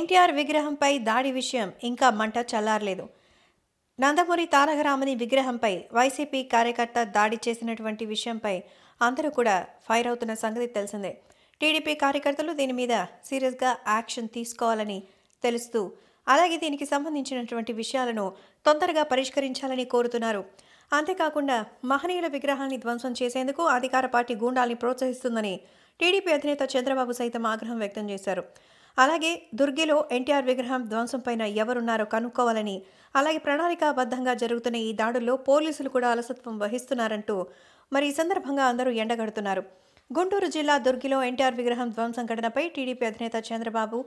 ఎన్టీఆర్ విగ్రహంపై దాడి విషయం ఇంకా మంట చల్లారలేదు నందమూరి తారకరామని విగ్రహంపై వైసీపీ కార్యకర్త దాడి చేసినటువంటి విషయంపై అందరూ కూడా ఫైర్ అవుతున్న సంగతి తెలిసిందే టీడీపీ కార్యకర్తలు దీని మీద సీరియస్గా యాక్షన్ తీసుకోవాలని తెలుస్తూ అలాగే దీనికి సంబంధించినటువంటి విషయాలను తొందరగా పరిష్కరించాలని కోరుతున్నారు అంతేకాకుండా మహనీయుల విగ్రహాన్ని ధ్వంసం చేసేందుకు అధికార పార్టీ గూండాల్ని ప్రోత్సహిస్తుందని టీడీపీ అధినేత చంద్రబాబు సైతం ఆగ్రహం వ్యక్తం చేశారు అలాగే దుర్గిలో ఎన్టీఆర్ విగ్రహం ధ్వంసం పైన ఎవరున్నారో కనుక్కోవాలని అలాగే ప్రణాళికాబద్ధంగా జరుగుతున్న ఈ దాడుల్లో పోలీసులు కూడా అలసత్వం వహిస్తున్నారంటూ మరి ఈ సందర్భంగా అందరూ ఎండగడుతున్నారు గుంటూరు జిల్లా దుర్గిలో ఎన్టీఆర్ విగ్రహం ధ్వంసం ఘటనపై టీడీపీ అధినేత చంద్రబాబు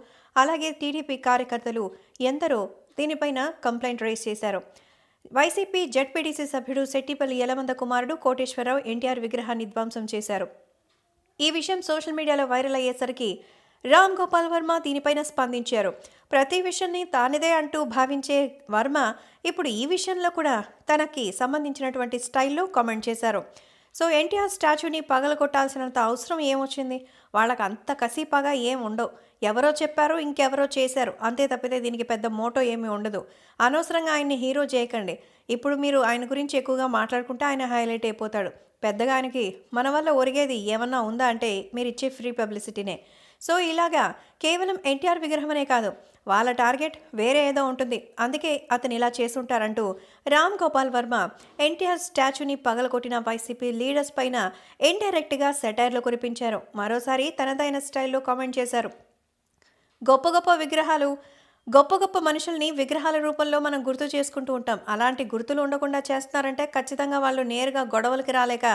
అలాగే టీడీపీ కార్యకర్తలు ఎందరో దీనిపైన కంప్లైంట్ రేస్ చేశారు వైసీపీ జడ్పీడీసీ సభ్యుడు శెట్టిపల్లి యలమంద కుమారుడు కోటేశ్వరరావు ఎన్టీఆర్ విగ్రహాన్ని ధ్వంసం చేశారు ఈ విషయం సోషల్ మీడియాలో వైరల్ అయ్యేసరికి రామ్ గోపాల్ వర్మ దీనిపైన స్పందించారు ప్రతి విషయాన్ని తానిదే అంటూ భావించే వర్మ ఇప్పుడు ఈ విషయంలో కూడా తనకి సంబంధించినటువంటి స్టైల్లో కామెంట్ చేశారు సో ఎన్టీఆర్ స్టాచ్యూని పగలగొట్టాల్సినంత అవసరం ఏమొచ్చింది వాళ్ళకి అంత కసిపాగా ఏం ఉండవు ఎవరో చెప్పారు ఇంకెవరో చేశారు అంతే తప్పితే దీనికి పెద్ద మోటో ఏమీ ఉండదు అనవసరంగా ఆయన్ని హీరో చేయకండి ఇప్పుడు మీరు ఆయన గురించి ఎక్కువగా మాట్లాడుకుంటే ఆయన హైలైట్ అయిపోతాడు పెద్దగా ఆయనకి మన వల్ల ఒరిగేది ఏమన్నా ఉందా అంటే మీరు ఇచ్చే ఫ్రీ పబ్లిసిటీనే సో ఇలాగా కేవలం ఎన్టీఆర్ విగ్రహమనే కాదు వాళ్ళ టార్గెట్ వేరే ఏదో ఉంటుంది అందుకే అతను ఇలా ఉంటారంటూ రామ్ గోపాల్ వర్మ ఎన్టీఆర్ స్టాచ్యూని పగలకొట్టిన వైసీపీ లీడర్స్ పైన ఇండైరెక్ట్గా సెటైర్లు కురిపించారు మరోసారి తనదైన స్టైల్లో కామెంట్ చేశారు గొప్ప గొప్ప విగ్రహాలు గొప్ప గొప్ప మనుషుల్ని విగ్రహాల రూపంలో మనం గుర్తు చేసుకుంటూ ఉంటాం అలాంటి గుర్తులు ఉండకుండా చేస్తున్నారంటే ఖచ్చితంగా వాళ్ళు నేరుగా గొడవలకి రాలేక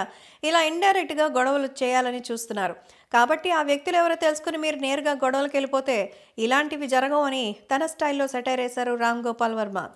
ఇలా ఇండైరెక్ట్గా గొడవలు చేయాలని చూస్తున్నారు కాబట్టి ఆ వ్యక్తులు ఎవరో తెలుసుకుని మీరు నేరుగా గొడవలకు వెళ్ళిపోతే ఇలాంటివి జరగవని తన స్టైల్లో సెటైర్ వేశారు రామ్ గోపాల్ వర్మ